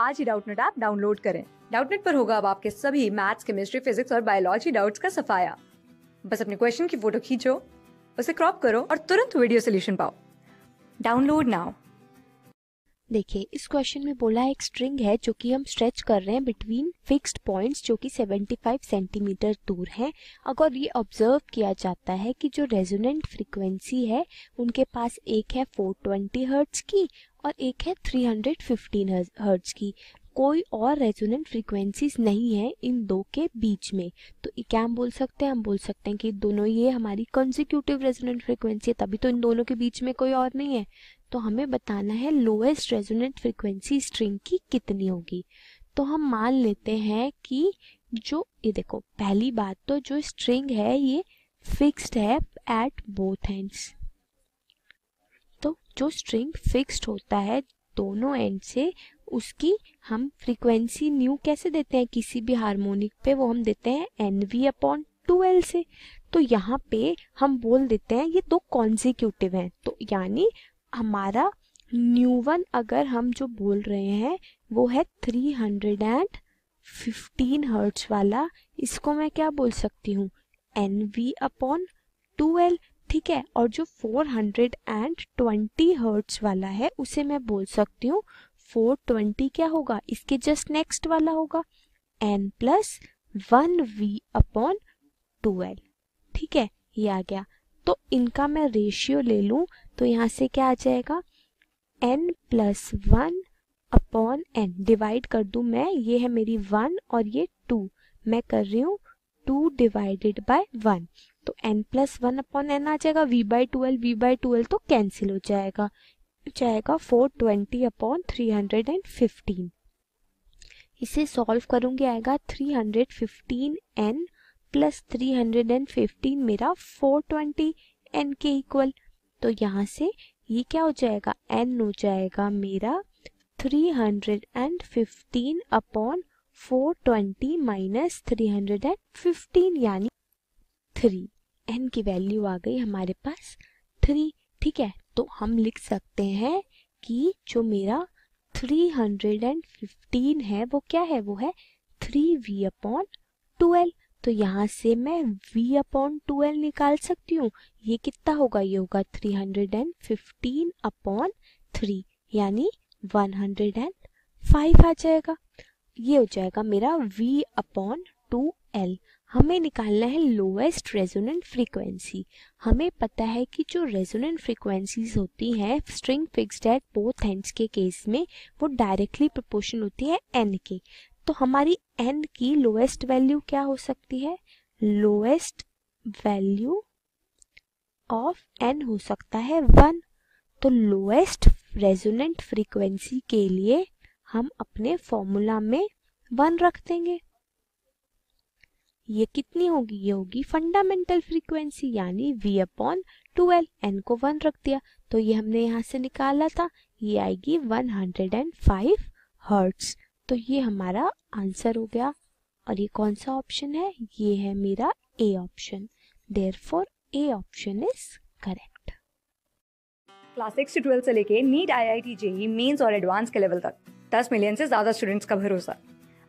आज ही Doubtnut app download करें डाउटनेट पर होगा अब आपके सभी मैथ्स केमिस्ट्री फिजिक्स और बायोलॉजी डाउट्स का सफाया बस अपने क्वेश्चन की फोटो खींचो उसे क्रॉप करो और तुरंत वीडियो सोल्यूशन पाओ डाउनलोड नाउ देखिए इस क्वेश्चन में बोला एक स्ट्रिंग है जो कि हम स्ट्रेच कर रहे हैं बिटवीन फिक्स्ड पॉइंट्स जो कि 75 सेंटीमीटर दूर हैं अगर ये ऑब्जर्व किया जाता है कि जो रेजोनेंट फ्रीक्वेंसी है उनके पास एक है 420 हर्ट्ज़ की और एक है 315 हर्ट्ज की कोई और रेजोनेंट फ्रीक्वेंसीज नहीं है इन दो के बीच में तो क्या हम बोल सकते हैं हम बोल सकते हैं कि दोनों ये हमारी कंजिक्यूटिव रेजोनेंट फ्रीक्वेंसी है तभी तो इन दोनों के बीच में कोई और नहीं है तो हमें बताना है लोएस्ट रेजोनेंट फ्रीक्वेंसी स्ट्रिंग की कितनी होगी तो हम मान लेते हैं कि जो ये देखो पहली बात तो जो स्ट्रिंग है ये फिक्स्ड है एट बोथ एंड्स तो जो स्ट्रिंग फिक्स्ड होता है दोनों एंड से उसकी हम फ्रीक्वेंसी न्यू कैसे देते हैं किसी भी हार्मोनिक पे वो हम देते हैं N V upon two L से तो यहाँ पे हम बोल देते हैं ये दो कॉन्जिक्यूटिव हैं तो यानी हमारा न्यू वन अगर हम जो बोल रहे हैं वो है three hundred and fifteen hertz वाला इसको मैं क्या बोल सकती हूँ N V upon two L ठीक है और जो 420 हर्ट्स वाला है उसे मैं बोल सकती हूँ 420 क्या होगा इसके जस्ट नेक्स्ट वाला होगा n plus one v upon twelve ठीक है ये आ गया तो इनका मैं रेशियो ले लू तो यहाँ से क्या आ जाएगा n plus one upon n divide कर दू मैं ये है मेरी वन और ये टू मैं कर रही हूँ टू डिवाइडेड बाय वन तो n plus one upon n आ जाएगा v by twelve v by twelve तो कैंसिल हो जाएगा जाएगा four twenty upon three hundred and fifteen इसे सॉल्व करूंगी आएगा three hundred fifteen n plus three hundred and fifteen मेरा फोर ट्वेंटी एन के इक्वल तो यहाँ से ये क्या हो जाएगा एन हो जाएगा मेरा three hundred and fifteen upon four twenty minus three hundred and fifteen यानी थ्री एन की वैल्यू आ गई हमारे पास थ्री ठीक है तो हम लिख सकते हैं कि जो मेरा थ्री हंड्रेड एंड फिफ्टीन है वो क्या है वो है थ्री वी अपॉन ट्वेल्व तो यहाँ से मैं v अपॉन ट्वेल्व निकाल सकती हूँ ये कितना होगा ये होगा three hundred and fifteen upon three यानी वन हंड्रेड एंड फाइव आ जाएगा ये हो जाएगा मेरा v अपॉन टू एल हमें निकालना है लोएस्ट रेजोनेंट फ्रीक्वेंसी हमें पता है कि जो रेजोनेंट फ्रीक्वेंसीज होती हैं string fixed at both ends के केस में वो डायरेक्टली प्रोपोर्शन होती है एन के तो हमारी एन की लोएस्ट वैल्यू क्या हो सकती है लोएस्ट वैल्यू ऑफ एन हो सकता है वन तो लोएस्ट रेजोनेंट फ्रीक्वेंसी के लिए हम अपने फॉर्मूला में वन रख देंगे ये कितनी होगी ये होगी फंडामेंटल फ्रीक्वेंसी यानी वी अपॉन ट्वेल्व एन को वन रख दिया तो ये हमने यहाँ से निकाला था ये आएगी 105 हर्ट्स तो ये हमारा आंसर हो गया और ये कौन सा ऑप्शन है ये है मेरा A option therefore A option is correct class six से ट्वेल्थ से लेके NEET I I T JEE mains और एडवांस के लेवल तक दस मिलियन से ज्यादा स्टूडेंट्स का भरोसा